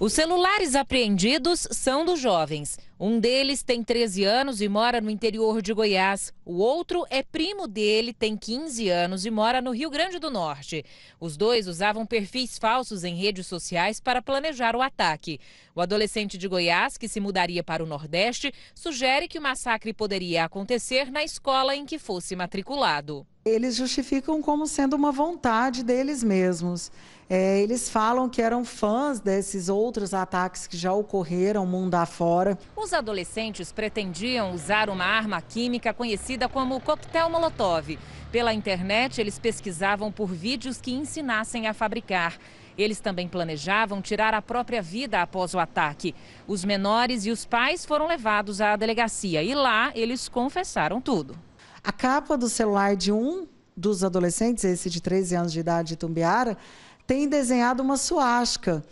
Os celulares apreendidos são dos jovens. Um deles tem 13 anos e mora no interior de Goiás. O outro é primo dele, tem 15 anos e mora no Rio Grande do Norte. Os dois usavam perfis falsos em redes sociais para planejar o ataque. O adolescente de Goiás, que se mudaria para o Nordeste, sugere que o massacre poderia acontecer na escola em que fosse matriculado. Eles justificam como sendo uma vontade deles mesmos. É, eles falam que eram fãs desses outros ataques que já ocorreram mundo afora os adolescentes pretendiam usar uma arma química conhecida como coquetel molotov. Pela internet, eles pesquisavam por vídeos que ensinassem a fabricar. Eles também planejavam tirar a própria vida após o ataque. Os menores e os pais foram levados à delegacia e lá eles confessaram tudo. A capa do celular de um dos adolescentes, esse de 13 anos de idade Tumbiara, tem desenhado uma suasca.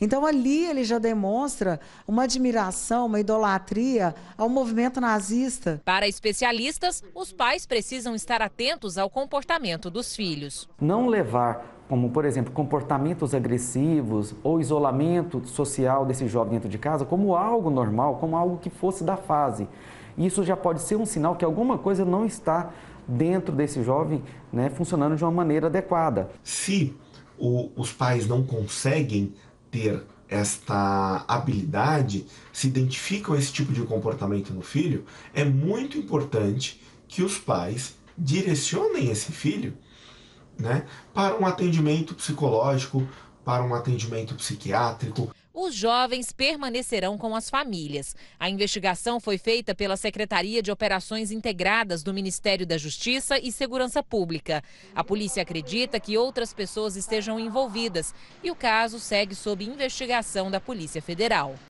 Então ali ele já demonstra uma admiração, uma idolatria ao movimento nazista. Para especialistas, os pais precisam estar atentos ao comportamento dos filhos. Não levar como, por exemplo, comportamentos agressivos ou isolamento social desse jovem dentro de casa, como algo normal, como algo que fosse da fase. Isso já pode ser um sinal que alguma coisa não está dentro desse jovem né, funcionando de uma maneira adequada. Se o, os pais não conseguem ter esta habilidade, se identificam esse tipo de comportamento no filho, é muito importante que os pais direcionem esse filho né, para um atendimento psicológico, para um atendimento psiquiátrico os jovens permanecerão com as famílias. A investigação foi feita pela Secretaria de Operações Integradas do Ministério da Justiça e Segurança Pública. A polícia acredita que outras pessoas estejam envolvidas e o caso segue sob investigação da Polícia Federal.